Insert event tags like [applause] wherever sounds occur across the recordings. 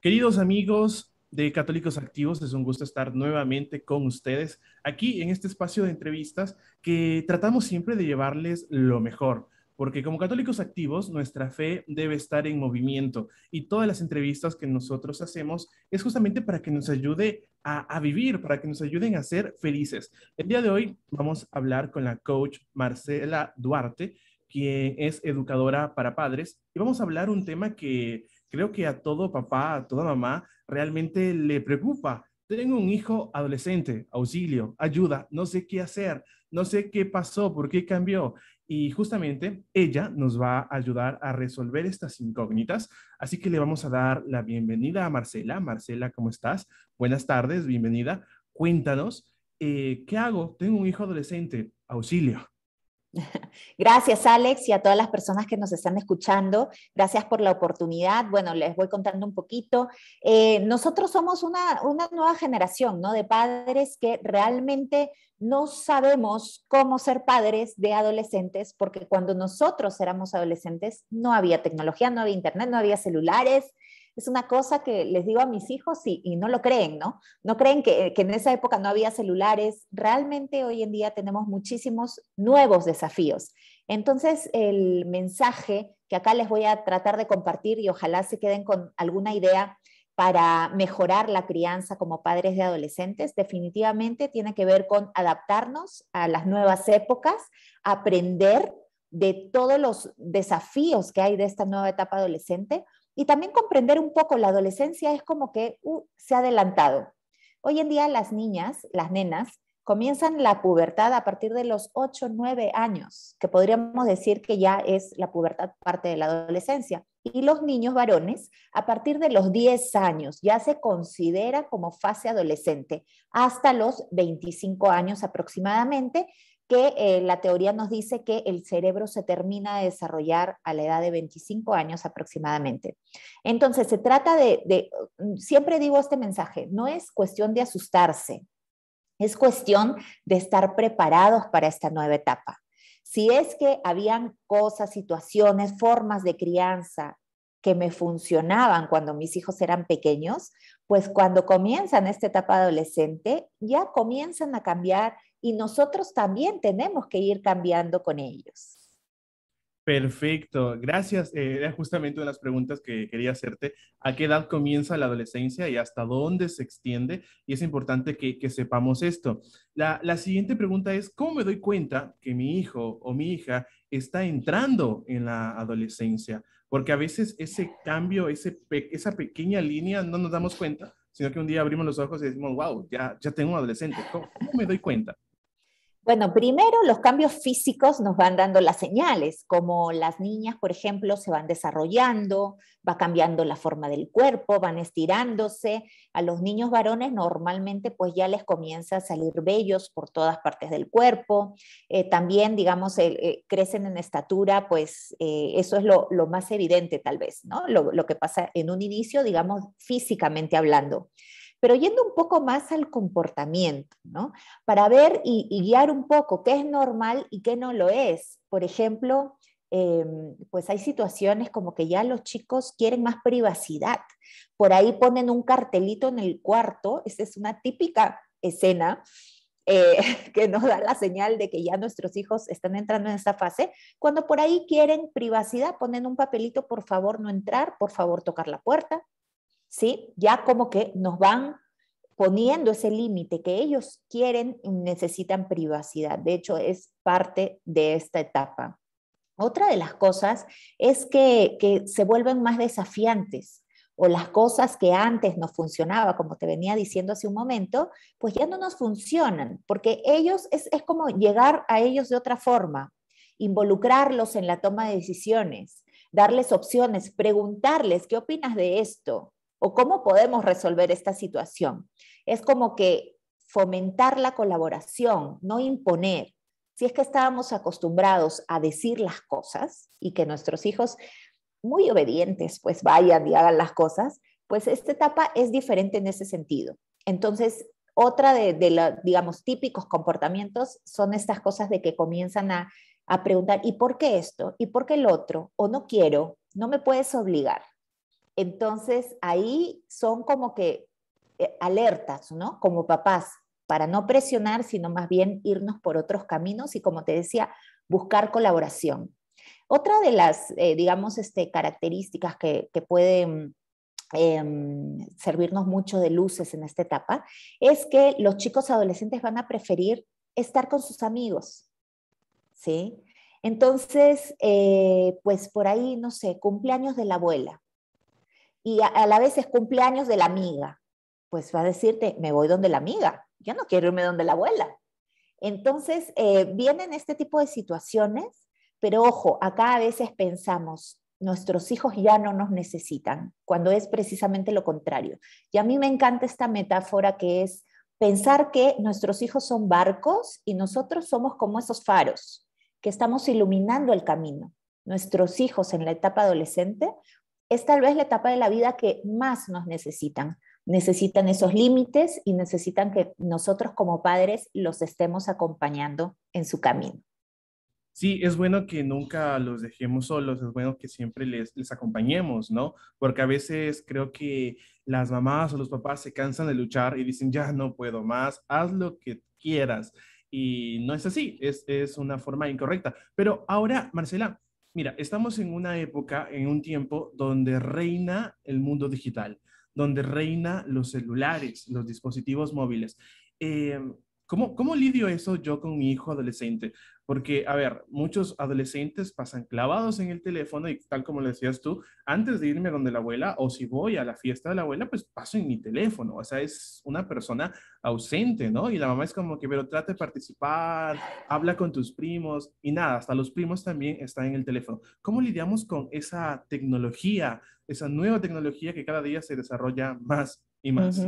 Queridos amigos de Católicos Activos, es un gusto estar nuevamente con ustedes aquí en este espacio de entrevistas que tratamos siempre de llevarles lo mejor, porque como católicos activos nuestra fe debe estar en movimiento y todas las entrevistas que nosotros hacemos es justamente para que nos ayude a, vivir, para que nos ayuden a ser felices. El día de hoy vamos a hablar con la coach Marcela Duarte, quien es educadora para padres, y vamos a hablar un tema que creo que a todo papá, a toda mamá, realmente le preocupa. Tengo un hijo adolescente, auxilio, ayuda, no sé qué hacer, no sé qué pasó, por qué cambió. Y justamente ella nos va a ayudar a resolver estas incógnitas. Así que le vamos a dar la bienvenida a Marcela. Marcela, ¿cómo estás? Buenas tardes, bienvenida. Cuéntanos, eh, ¿qué hago? Tengo un hijo adolescente, auxilio. [laughs] Gracias Alex y a todas las personas que nos están escuchando. Gracias por la oportunidad. Bueno, les voy contando un poquito. Eh, nosotros somos una, nueva generación ¿no? de padres que realmente no sabemos cómo ser padres de adolescentes porque cuando nosotros éramos adolescentes no había tecnología, no había internet, no había celulares, es una cosa que les digo a mis hijos y, no lo creen, ¿no? No creen que, que, en esa época no había celulares. Realmente hoy en día tenemos muchísimos nuevos desafíos. Entonces, el mensaje que acá les voy a tratar de compartir y ojalá se queden con alguna idea para mejorar la crianza como padres de adolescentes, definitivamente tiene que ver con adaptarnos a las nuevas épocas, aprender de todos los desafíos que hay de esta nueva etapa adolescente, y también comprender un poco la adolescencia es como que uh, se ha adelantado. Hoy en día las niñas, las nenas, comienzan la pubertad a partir de los 8, 9 años, que podríamos decir que ya es la pubertad parte de la adolescencia. Y los niños varones, a partir de los 10 años, ya se considera como fase adolescente, hasta los 25 años aproximadamente, que eh, la teoría nos dice que el cerebro se termina de desarrollar a la edad de 25 años aproximadamente. Entonces, se trata de, mm, siempre digo este mensaje, no es cuestión de asustarse, es cuestión de estar preparados para esta nueva etapa. Si es que habían cosas, situaciones, formas de crianza que me funcionaban cuando mis hijos eran pequeños, pues cuando comienzan esta etapa adolescente, ya comienzan a cambiar y nosotros también tenemos que ir cambiando con ellos. Perfecto, gracias. Eh, era justamente una de las preguntas que quería hacerte. ¿A qué edad comienza la adolescencia y hasta dónde se extiende? Y es importante que, sepamos esto. La, siguiente pregunta es, ¿cómo me doy cuenta que mi hijo o mi hija está entrando en la adolescencia? Porque a veces ese cambio, ese, esa pequeña línea, no nos damos cuenta, sino que un día abrimos los ojos y decimos, wow, ya, ya tengo un adolescente. cómo me doy cuenta? Bueno, primero los cambios físicos nos van dando las señales, como las niñas, por ejemplo, se van desarrollando, va cambiando la forma del cuerpo, van estirándose. A los niños varones normalmente pues ya les comienza a salir bellos por todas partes del cuerpo. Eh, también, digamos, eh, crecen en estatura, pues eh, eso es lo, más evidente tal vez, ¿no? Lo, lo que pasa en un inicio, digamos, físicamente hablando. Pero yendo un poco más al comportamiento, ¿no? Para ver y, guiar un poco qué es normal y qué no lo es. Por ejemplo, em, pues hay situaciones como que ya los chicos quieren más privacidad. Por ahí ponen un cartelito en el cuarto, esa es una típica escena eh, [laughs] que nos da la señal de que ya nuestros hijos están entrando en esa fase. Cuando por ahí quieren privacidad, ponen un papelito, por favor no entrar, por favor tocar la puerta, ya como que nos van poniendo ese límite que ellos quieren y necesitan privacidad. De hecho, es parte de esta etapa. Otra de las cosas es que, se vuelven más desafiantes o las cosas que antes nos funcionaba, como te venía diciendo hace un momento, pues ya no nos funcionan, porque ellos es, es como llegar a ellos de otra forma, involucrarlos en la toma de decisiones, darles opciones, preguntarles, ¿qué opinas de esto? o cómo podemos resolver esta situación. Es como que fomentar la colaboración, no imponer. Si es que estábamos acostumbrados a decir las cosas y que nuestros hijos muy obedientes pues vayan y hagan las cosas, pues esta etapa es diferente en ese sentido. Entonces, otra de, los, digamos, típicos comportamientos son estas cosas de que comienzan a, a preguntar, ¿y por qué esto? ¿Y por qué el otro? ¿O no quiero? No me puedes obligar. Entonces ahí son como que eh, alertas, ¿no? Como papás, para no presionar, sino más bien irnos por otros caminos y, como te decía, buscar colaboración. Otra de las, eh, digamos, este, características que, pueden em, servirnos mucho de luces en esta etapa es que los chicos adolescentes van a preferir estar con sus amigos, ¿sí? Entonces, eh, pues por ahí, no sé, cumpleaños de la abuela, y a, la vez es cumpleaños de la amiga, pues va a decirte, me voy donde la amiga, yo no quiero irme donde la abuela. Entonces, eh, vienen este tipo de situaciones, pero ojo, acá a veces pensamos, nuestros hijos ya no nos necesitan, cuando es precisamente lo contrario. Y a mí me encanta esta metáfora que es pensar que nuestros hijos son barcos y nosotros somos como esos faros, que estamos iluminando el camino. Nuestros hijos en la etapa adolescente es tal vez la etapa de la vida que más nos necesitan. Necesitan esos límites y necesitan que nosotros como padres los estemos acompañando en su camino. Sí, es bueno que nunca los dejemos solos, es bueno que siempre les, acompañemos, ¿no? Porque a veces creo que las mamás o los papás se cansan de luchar y dicen, ya no puedo más, haz lo que quieras. Y no es así, es una forma incorrecta. Pero ahora, Marcela, Mira, estamos en una época, en un tiempo donde reina el mundo digital, donde reina los celulares, los dispositivos móviles. Eh, ¿Cómo, ¿Cómo lidio eso yo con mi hijo adolescente? Porque, a ver, muchos adolescentes pasan clavados en el teléfono y tal como lo decías tú, antes de irme donde la abuela o si voy a la fiesta de la abuela, pues paso en mi teléfono. O sea, es una persona ausente, ¿no? Y la mamá es como que, pero trate de participar, habla con tus primos y nada, hasta los primos también están en el teléfono. ¿Cómo lidiamos con esa tecnología, esa nueva tecnología que cada día se desarrolla más y más?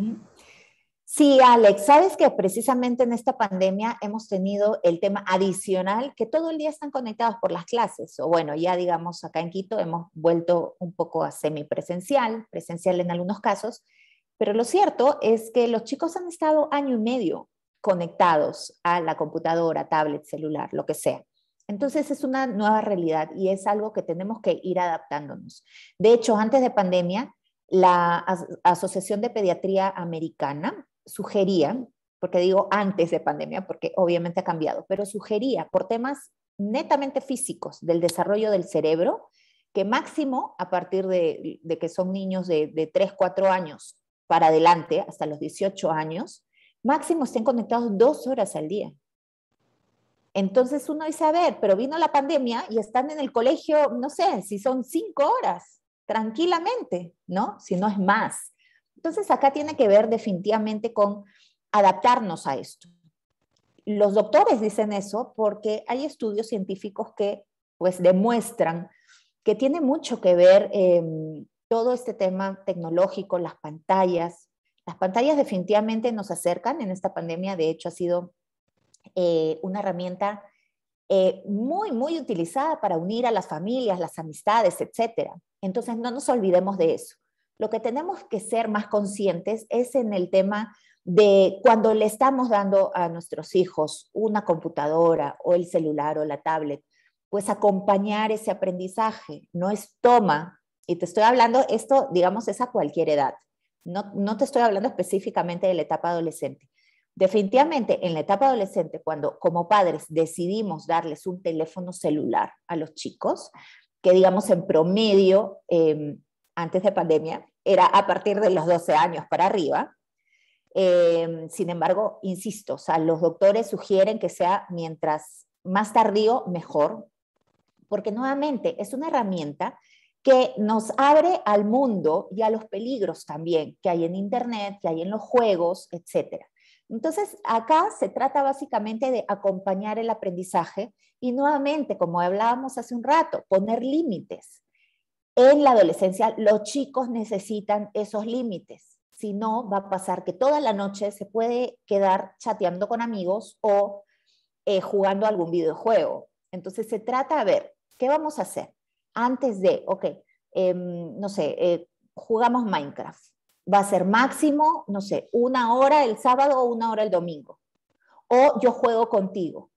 Sí, Alex, sabes que precisamente en esta pandemia hemos tenido el tema adicional que todo el día están conectados por las clases, o bueno, ya digamos acá en Quito hemos vuelto un poco a semipresencial, presencial en algunos casos, pero lo cierto es que los chicos han estado año y medio conectados a la computadora, tablet, celular, lo que sea. Entonces es una nueva realidad y es algo que tenemos que ir adaptándonos. De hecho, antes de pandemia, la Asociación de Pediatría Americana sugería porque digo antes de pandemia, porque obviamente ha cambiado, pero sugería por temas netamente físicos del desarrollo del cerebro, que máximo a partir de, que son niños de, de 3, 4 años para adelante, hasta los 18 años, máximo estén conectados dos horas al día. Entonces uno dice, a ver, pero vino la pandemia y están en el colegio, no sé, si son cinco horas, tranquilamente, ¿no? Si no es más. Entonces, acá tiene que ver definitivamente con adaptarnos a esto. Los doctores dicen eso porque hay estudios científicos que pues demuestran que tiene mucho que ver em, todo este tema tecnológico, las pantallas. Las pantallas definitivamente nos acercan en esta pandemia, de hecho ha sido eh, una herramienta eh, muy, muy utilizada para unir a las familias, las amistades, etc. Entonces no nos olvidemos de eso. Lo que tenemos que ser más conscientes es en el tema de cuando le estamos dando a nuestros hijos una computadora o el celular o la tablet, pues acompañar ese aprendizaje, no es toma, y te estoy hablando, esto digamos es a cualquier edad, no, no te estoy hablando específicamente de la etapa adolescente. Definitivamente en la etapa adolescente, cuando como padres decidimos darles un teléfono celular a los chicos, que digamos en promedio em, antes de pandemia, era a partir de los 12 años para arriba. Em, sin embargo, insisto, o sea, los doctores sugieren que sea mientras más tardío, mejor, porque nuevamente es una herramienta que nos abre al mundo y a los peligros también que hay en Internet, que hay en los juegos, etc. Entonces, acá se trata básicamente de acompañar el aprendizaje y nuevamente, como hablábamos hace un rato, poner límites en la adolescencia los chicos necesitan esos límites. Si no, va a pasar que toda la noche se puede quedar chateando con amigos o eh, jugando algún videojuego. Entonces se trata de ver, ¿qué vamos a hacer? Antes de, ok, em, no sé, eh, jugamos Minecraft. Va a ser máximo, no sé, una hora el sábado o una hora el domingo. O yo juego contigo,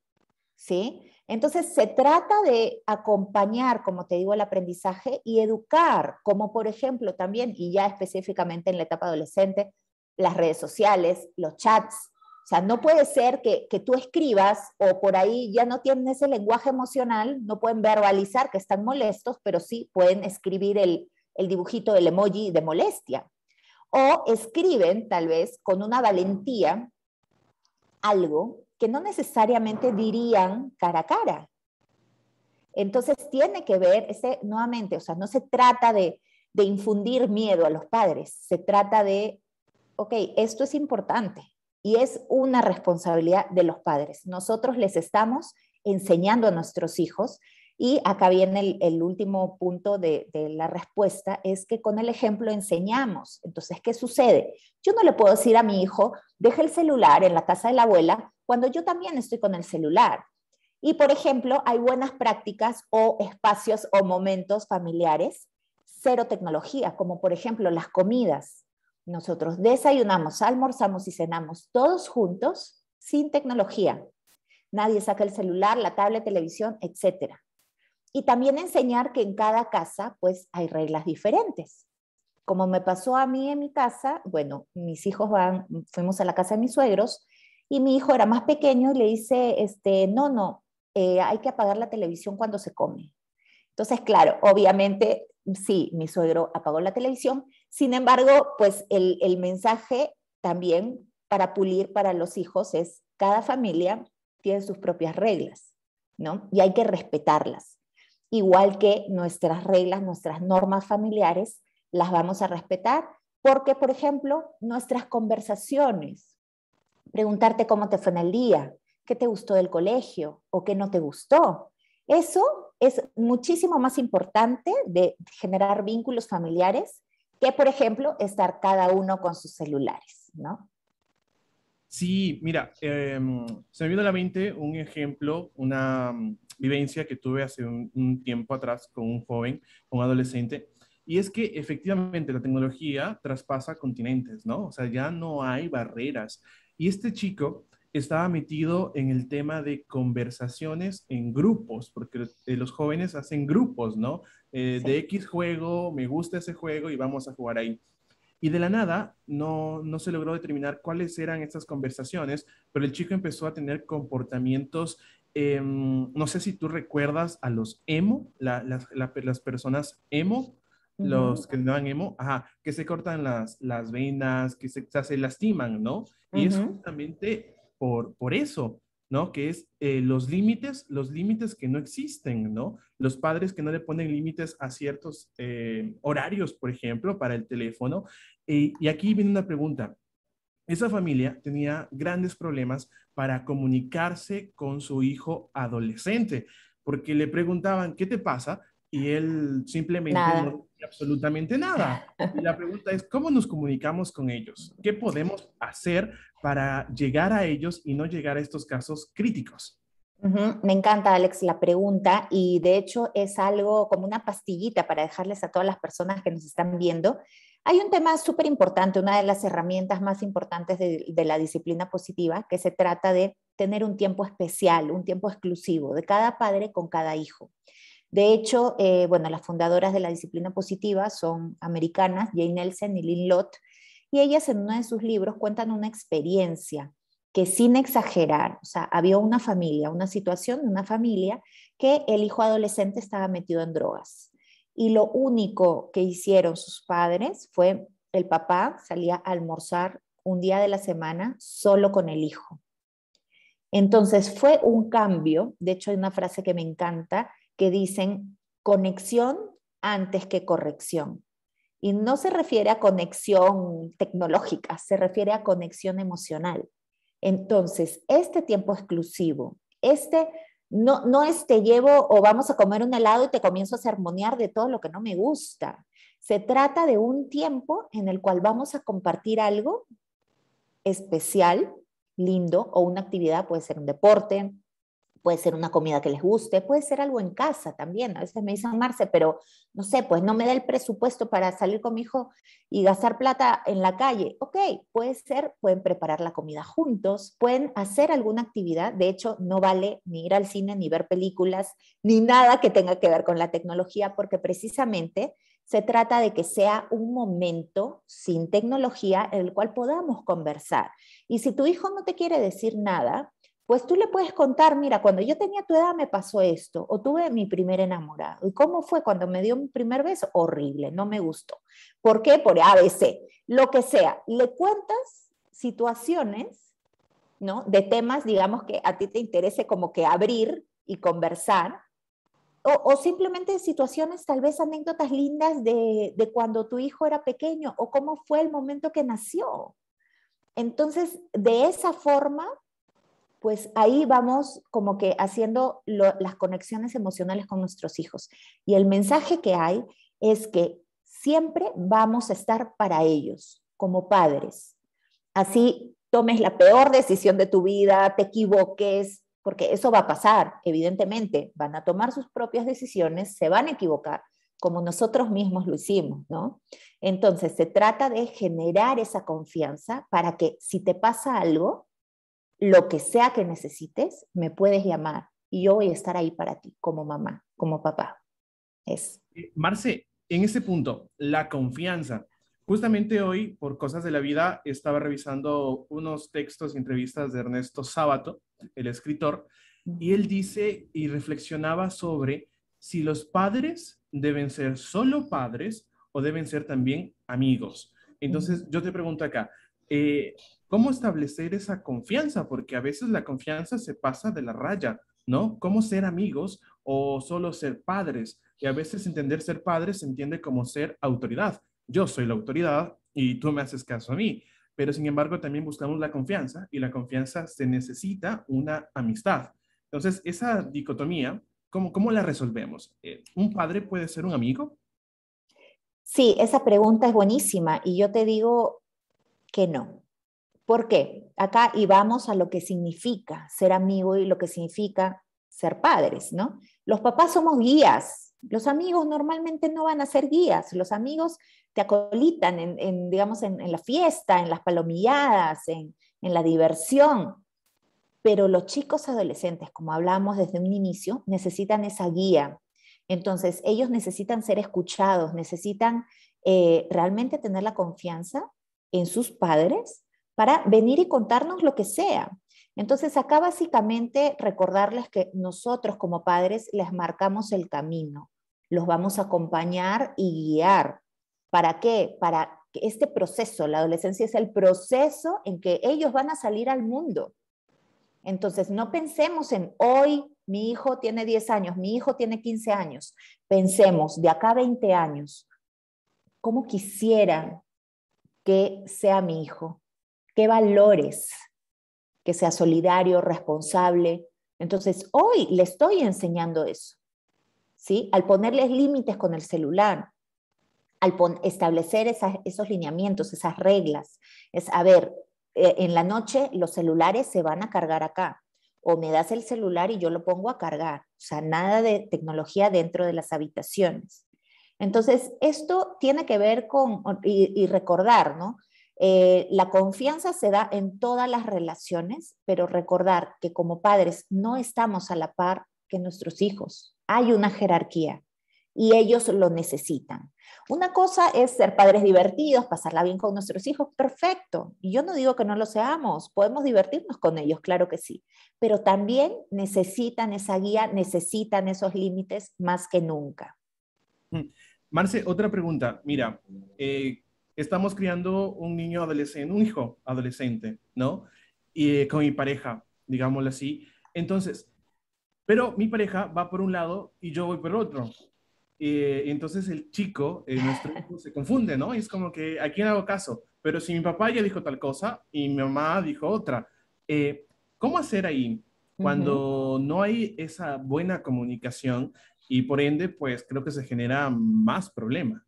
¿sí? Entonces, se trata de acompañar, como te digo, el aprendizaje y educar, como por ejemplo también, y ya específicamente en la etapa adolescente, las redes sociales, los chats. O sea, no puede ser que, tú escribas o por ahí ya no tienen ese lenguaje emocional, no pueden verbalizar que están molestos, pero sí pueden escribir el, el dibujito del emoji de molestia. O escriben tal vez con una valentía algo que no necesariamente dirían cara a cara. Entonces tiene que ver, ese, nuevamente, o sea, no se trata de infundir miedo a los padres, se trata de, ok, esto es importante y es una responsabilidad de los padres. Nosotros les estamos enseñando a nuestros hijos y acá viene el, último punto de, la respuesta, es que con el ejemplo enseñamos. Entonces, ¿qué sucede? Yo no le puedo decir a mi hijo, deja el celular en la casa de la abuela cuando yo también estoy con el celular. Y, por ejemplo, hay buenas prácticas o espacios o momentos familiares, cero tecnología, como por ejemplo las comidas. Nosotros desayunamos, almorzamos y cenamos todos juntos sin tecnología. Nadie saca el celular, la tablet, televisión, etcétera y también enseñar que en cada casa pues hay reglas diferentes. Como me pasó a mí en mi casa, bueno, mis hijos van, fuimos a la casa de mis suegros y mi hijo era más pequeño y le dice, este, no, no, eh, hay que apagar la televisión cuando se come. Entonces, claro, obviamente, sí, mi suegro apagó la televisión, sin embargo, pues el, el mensaje también para pulir para los hijos es, cada familia tiene sus propias reglas, ¿no? Y hay que respetarlas igual que nuestras reglas, nuestras normas familiares, las vamos a respetar, porque, por ejemplo, nuestras conversaciones, preguntarte cómo te fue en el día, qué te gustó del colegio o qué no te gustó, eso es muchísimo más importante de generar vínculos familiares que, por ejemplo, estar cada uno con sus celulares, ¿no? Sí, mira, em, se me vino a la mente un ejemplo, una, vivencia que tuve hace un, tiempo atrás con un joven, un adolescente, y es que efectivamente la tecnología traspasa continentes, ¿no? O sea, ya no hay barreras. Y este chico estaba metido en el tema de conversaciones en grupos, porque eh, los jóvenes hacen grupos, ¿no? Eh, de X juego, me gusta ese juego y vamos a jugar ahí. Y de la nada no, no se logró determinar cuáles eran estas conversaciones, pero el chico empezó a tener comportamientos Em, no sé si tú recuerdas a los emo, las, personas emo, los que dan emo, que se cortan las, las venas, que se, se lastiman, ¿no? Y es justamente por, por eso, ¿no? Que es eh, los límites, los límites que no existen, ¿no? Los padres que no le ponen límites a ciertos eh, horarios, por ejemplo, para el teléfono. y aquí viene una pregunta. Esa familia tenía grandes problemas para comunicarse con su hijo adolescente, porque le preguntaban, ¿qué te pasa? Y él simplemente no absolutamente nada. Y la pregunta es, ¿cómo nos comunicamos con ellos? ¿Qué podemos hacer para llegar a ellos y no llegar a estos casos críticos? Me encanta, Alex, la pregunta y de hecho es algo como una pastillita para dejarles a todas las personas que nos están viendo hay un tema súper importante, una de las herramientas más importantes de, la disciplina positiva, que se trata de tener un tiempo especial, un tiempo exclusivo de cada padre con cada hijo. De hecho, eh, bueno, las fundadoras de la disciplina positiva son americanas, Jane Nelson y Lynn Lott, y ellas en uno de sus libros cuentan una experiencia que sin exagerar, o sea, había una familia, una situación de una familia que el hijo adolescente estaba metido en drogas y lo único que hicieron sus padres fue el papá salía a almorzar un día de la semana solo con el hijo. Entonces fue un cambio, de hecho hay una frase que me encanta que dicen conexión antes que corrección. Y no se refiere a conexión tecnológica, se refiere a conexión emocional. Entonces, este tiempo exclusivo, este no, no es te llevo o vamos a comer un helado y te comienzo a sermonear de todo lo que no me gusta. Se trata de un tiempo en el cual vamos a compartir algo especial, lindo, o una actividad, puede ser un deporte, puede ser una comida que les guste, puede ser algo en casa también. A veces me dicen, Marce, pero no sé, pues no me da el presupuesto para salir con mi hijo y gastar plata en la calle. Ok, puede ser, pueden preparar la comida juntos, pueden hacer alguna actividad. De hecho, no vale ni ir al cine, ni ver películas, ni nada que tenga que ver con la tecnología, porque precisamente se trata de que sea un momento sin tecnología en el cual podamos conversar. Y si tu hijo no te quiere decir nada, pues tú le puedes contar, mira, cuando yo tenía tu edad me pasó esto, o tuve mi primer enamorado. ¿Y cómo fue cuando me dio mi primer beso? Horrible, no me gustó. ¿Por qué? Por ABC, lo que sea. Le cuentas situaciones, ¿no? De temas, digamos, que a ti te interese como que abrir y conversar. O, o simplemente situaciones, tal vez anécdotas lindas de, de cuando tu hijo era pequeño o cómo fue el momento que nació. Entonces, de esa forma pues ahí vamos como que haciendo las conexiones emocionales con nuestros hijos. Y el mensaje que hay es que siempre vamos a estar para ellos, como padres. Así tomes la peor decisión de tu vida, te equivoques, porque eso va a pasar, evidentemente, van a tomar sus propias decisiones, se van a equivocar, como nosotros mismos lo hicimos, ¿no? Entonces, se trata de generar esa confianza para que si te pasa algo, lo que sea que necesites, me puedes llamar y yo voy a estar ahí para ti como mamá, como papá. Es. Eh, Marce, en ese punto, la confianza. Justamente hoy, por cosas de la vida, estaba revisando unos textos y entrevistas de Ernesto Sábato, el escritor, y él dice y reflexionaba sobre si los padres deben ser solo padres o deben ser también amigos. Entonces, yo te pregunto acá, eh, ¿Cómo establecer esa confianza? Porque a veces la confianza se pasa de la raya, ¿no? ¿Cómo ser amigos o solo ser padres? Y a veces entender ser padres se entiende como ser autoridad. Yo soy la autoridad y tú me haces caso a mí. Pero sin embargo, también buscamos la confianza y la confianza se necesita una amistad. Entonces, esa dicotomía, ¿cómo, cómo la resolvemos? Eh, ¿Un padre puede ser un amigo? Sí, esa pregunta es buenísima y yo te digo que no. ¿Por qué? Acá y vamos a lo que significa ser amigo y lo que significa ser padres, ¿no? Los papás somos guías. Los amigos normalmente no van a ser guías. Los amigos te acolitan en, digamos, en, la fiesta, en las palomilladas, en, la diversión. Pero los chicos adolescentes, como hablamos desde un inicio, necesitan esa guía. Entonces, ellos necesitan ser escuchados, necesitan eh, realmente tener la confianza en sus padres para venir y contarnos lo que sea. Entonces, acá básicamente recordarles que nosotros como padres les marcamos el camino, los vamos a acompañar y guiar. ¿Para qué? Para que este proceso, la adolescencia es el proceso en que ellos van a salir al mundo. Entonces, no pensemos en hoy, mi hijo tiene 10 años, mi hijo tiene 15 años. Pensemos de acá a 20 años, ¿cómo quisiera que sea mi hijo? qué valores, que sea solidario, responsable. Entonces, hoy le estoy enseñando eso, ¿sí? Al ponerles límites con el celular, al establecer esos lineamientos, esas reglas, es, a ver, eh, en la noche los celulares se van a cargar acá, o me das el celular y yo lo pongo a cargar, o sea, nada de tecnología dentro de las habitaciones. Entonces, esto tiene que ver con, y, y recordar, ¿no? Eh, la confianza se da en todas las relaciones, pero recordar que como padres no estamos a la par que nuestros hijos. Hay una jerarquía y ellos lo necesitan. Una cosa es ser padres divertidos, pasarla bien con nuestros hijos, perfecto. yo no digo que no lo seamos, podemos divertirnos con ellos, claro que sí, pero también necesitan esa guía, necesitan esos límites más que nunca. Marce, otra pregunta. Mira, eh, estamos criando un niño adolescente, un hijo adolescente, ¿no? Y eh, con mi pareja, digámoslo así. Entonces, pero mi pareja va por un lado y yo voy por otro. Eh, entonces el chico, eh, nuestro [laughs] hijo, se confunde, ¿no? Y es como que, ¿a quién hago caso? Pero si mi papá ya dijo tal cosa y mi mamá dijo otra, ¿cómo hacer ahí cuando no hay esa buena comunicación y por ende, pues creo que se genera más problema?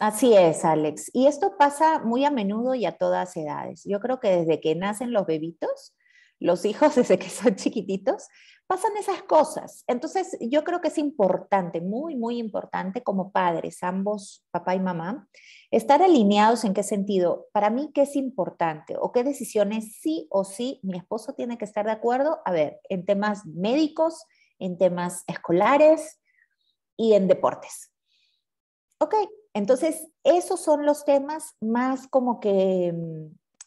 Así es, Alex. Y esto pasa muy a menudo y a todas edades. Yo creo que desde que nacen los bebitos, los hijos [laughs] desde que son chiquititos, pasan esas cosas. Entonces, yo creo que es importante, muy, muy importante como padres, ambos, papá y mamá, estar alineados en qué sentido, para mí, qué es importante o qué decisiones sí o sí mi esposo tiene que estar de acuerdo, a ver, en temas médicos, en temas escolares y en deportes. Ok, entonces, esos son los temas más como que mm,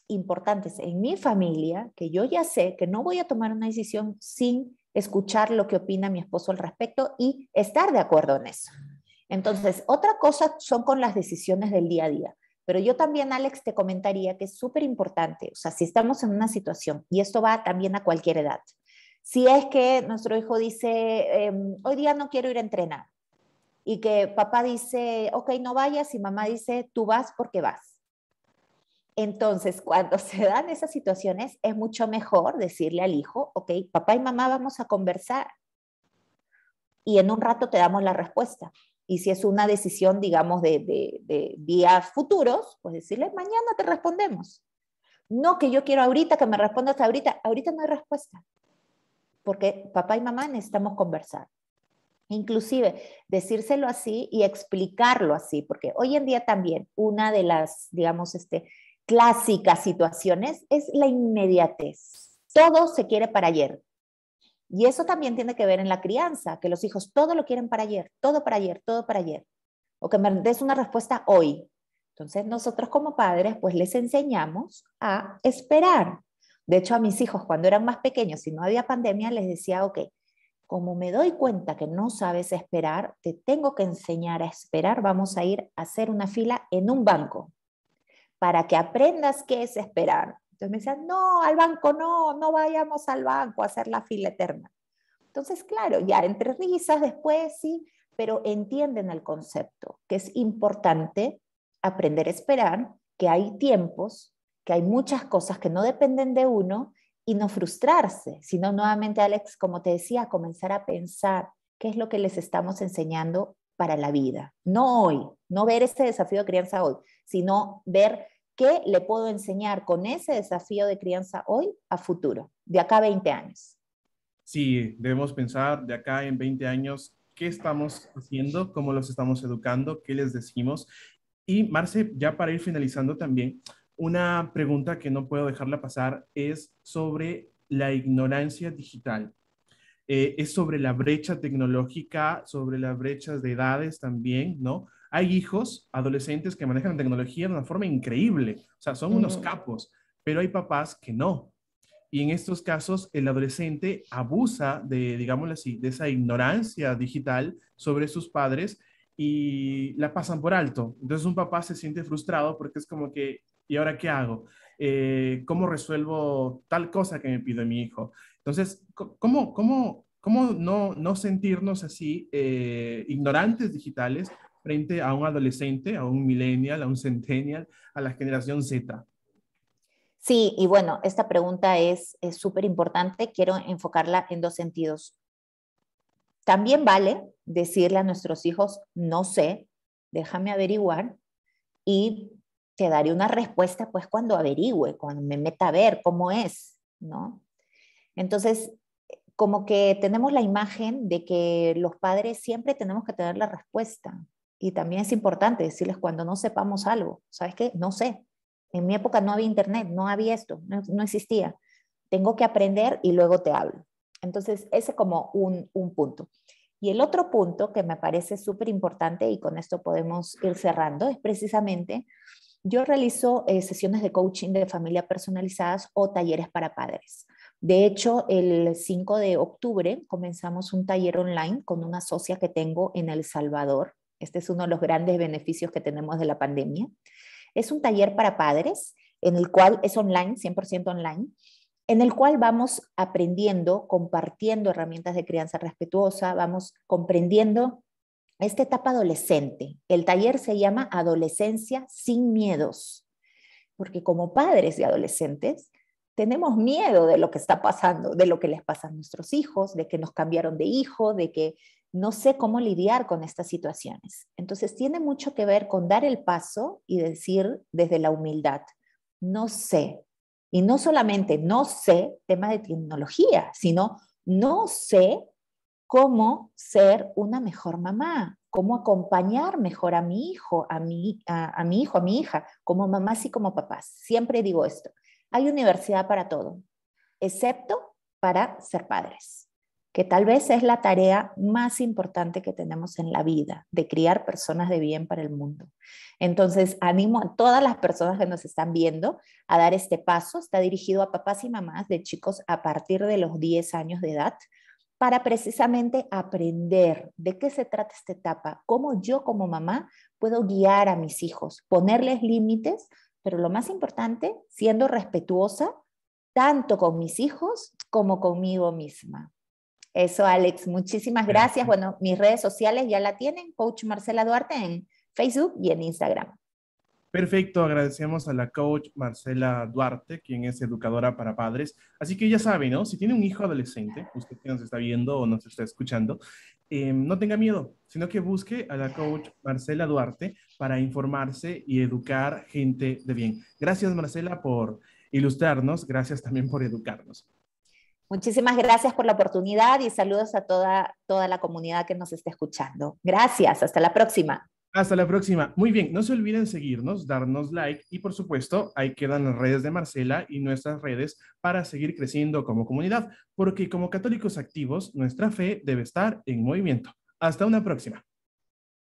importantes en mi familia, que yo ya sé que no voy a tomar una decisión sin escuchar lo que opina mi esposo al respecto y estar de acuerdo en eso. Entonces, otra cosa son con las decisiones del día a día. Pero yo también, Alex, te comentaría que es súper importante, o sea, si estamos en una situación, y esto va también a cualquier edad, si es que nuestro hijo dice, em, hoy día no quiero ir a entrenar, y que papá dice, ok, no vayas y mamá dice, tú vas porque vas. Entonces, cuando [laughs] se dan esas situaciones, es mucho mejor decirle al hijo, ok, papá y mamá vamos a conversar y en un rato te damos la respuesta. Y si es una decisión, digamos, de, días futuros, pues decirle, mañana te respondemos. No que yo quiero ahorita, que me respondas ahorita. Ahorita no hay respuesta. Porque papá y mamá necesitamos conversar. Inclusive decírselo así y explicarlo así, porque hoy en día también una de las, digamos, este, clásicas situaciones es la inmediatez. Todo se quiere para ayer. Y eso también tiene que ver en la crianza, que los hijos todo lo quieren para ayer, todo para ayer, todo para ayer. O que me des una respuesta hoy. Entonces nosotros como padres pues les enseñamos a esperar. De hecho a mis hijos cuando eran más pequeños y no había pandemia les decía, ok, como me doy cuenta que no sabes esperar, te tengo que enseñar a esperar, vamos a ir a hacer una fila en un banco para que aprendas qué es esperar. Entonces me decían, no, al banco no, no vayamos al banco a hacer la fila eterna. Entonces, claro, ya entre risas después sí, pero entienden el concepto, que es importante aprender a esperar, que hay tiempos, que hay muchas cosas que no dependen de uno y no frustrarse, sino nuevamente, Alex, como te decía, comenzar a pensar qué es lo que les estamos enseñando para la vida. No hoy, no ver ese desafío de crianza hoy, sino ver qué le puedo enseñar con ese desafío de crianza hoy a futuro, de acá a 20 años. Sí, debemos pensar de acá en 20 años qué estamos haciendo, cómo los estamos educando, qué les decimos. Y Marce, ya para ir finalizando también, una pregunta que no puedo dejarla pasar es sobre la ignorancia digital. Eh, es sobre la brecha tecnológica, sobre las brechas de edades también, ¿no? Hay hijos, adolescentes que manejan la tecnología de una forma increíble, o sea, son unos mm. capos, pero hay papás que no. Y en estos casos, el adolescente abusa de, digámoslo así, de esa ignorancia digital sobre sus padres y la pasan por alto. Entonces un papá se siente frustrado porque es como que ¿Y ahora qué hago? Eh, ¿Cómo resuelvo tal cosa que me pide mi hijo? Entonces, ¿cómo, cómo, cómo no, no sentirnos así eh, ignorantes digitales frente a un adolescente, a un millennial, a un centennial, a la generación Z? Sí, y bueno, esta pregunta es súper importante. Quiero enfocarla en dos sentidos. También vale decirle a nuestros hijos, no sé, déjame averiguar, y te daré una respuesta pues cuando averigüe, cuando me meta a ver cómo es, ¿no? Entonces, como que tenemos la imagen de que los padres siempre tenemos que tener la respuesta. Y también es importante decirles cuando no sepamos algo, ¿sabes qué? No sé. En mi época no había internet, no había esto, no, existía. Tengo que aprender y luego te hablo. Entonces, ese como un, un punto. Y el otro punto que me parece súper importante y con esto podemos ir cerrando es precisamente yo realizo eh, sesiones de coaching de familia personalizadas o talleres para padres. De hecho, el 5 de octubre comenzamos un taller online con una socia que tengo en El Salvador. Este es uno de los grandes beneficios que tenemos de la pandemia. Es un taller para padres en el cual es online, 100% online, en el cual vamos aprendiendo, compartiendo herramientas de crianza respetuosa, vamos comprendiendo esta etapa adolescente. El taller se llama Adolescencia sin miedos, porque como padres de adolescentes tenemos miedo de lo que está pasando, de lo que les pasa a nuestros hijos, de que nos cambiaron de hijo, de que no sé cómo lidiar con estas situaciones. Entonces tiene mucho que ver con dar el paso y decir desde la humildad, no sé. Y no solamente no sé tema de tecnología, sino no sé cómo ser una mejor mamá, cómo acompañar mejor a mi hijo, a mi, mi hijo, a mi hija, como mamás y como papás. Siempre digo esto, hay universidad para todo, excepto para ser padres, que tal vez es la tarea más importante que tenemos en la vida, de criar personas de bien para el mundo. Entonces, animo a todas las personas que nos están viendo a dar este paso. Está dirigido a papás y mamás de chicos a partir de los 10 años de edad para precisamente aprender de qué se trata esta etapa, cómo yo como mamá puedo guiar a mis hijos, ponerles límites, pero lo más importante, siendo respetuosa tanto con mis hijos como conmigo misma. Eso, Alex, muchísimas gracias. Bueno, mis redes sociales ya la tienen, Coach Marcela Duarte en Facebook y en Instagram. Perfecto, agradecemos a la coach Marcela Duarte, quien es educadora para padres. Así que ya sabe, ¿no? Si tiene un hijo adolescente, usted que nos está viendo o nos está escuchando, em, no tenga miedo, sino que busque a la coach Marcela Duarte para informarse y educar gente de bien. Gracias, Marcela, por ilustrarnos. Gracias también por educarnos. Muchísimas gracias por la oportunidad y saludos a toda, toda la comunidad que nos está escuchando. Gracias, hasta la próxima. Hasta la próxima. Muy bien, no se olviden seguirnos, darnos like y por supuesto ahí quedan las redes de Marcela y nuestras redes para seguir creciendo como comunidad, porque como católicos activos nuestra fe debe estar en movimiento. Hasta una próxima.